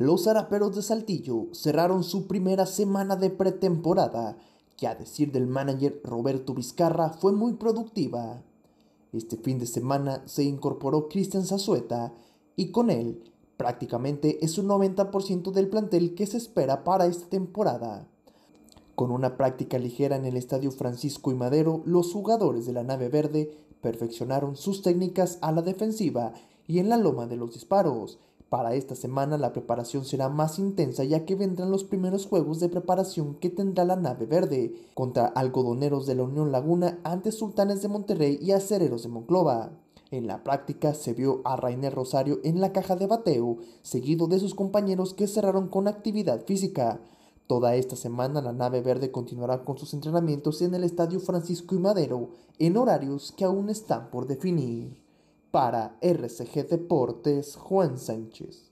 Los haraperos de Saltillo cerraron su primera semana de pretemporada, que a decir del manager Roberto Vizcarra fue muy productiva. Este fin de semana se incorporó Cristian Zazueta y con él prácticamente es un 90% del plantel que se espera para esta temporada. Con una práctica ligera en el Estadio Francisco y Madero, los jugadores de la nave verde perfeccionaron sus técnicas a la defensiva y en la loma de los disparos, para esta semana la preparación será más intensa ya que vendrán los primeros juegos de preparación que tendrá la nave verde contra algodoneros de la Unión Laguna ante Sultanes de Monterrey y acereros de Monclova. En la práctica se vio a Rainer Rosario en la caja de bateo, seguido de sus compañeros que cerraron con actividad física. Toda esta semana la nave verde continuará con sus entrenamientos en el Estadio Francisco y Madero, en horarios que aún están por definir. Para RCG Deportes, Juan Sánchez.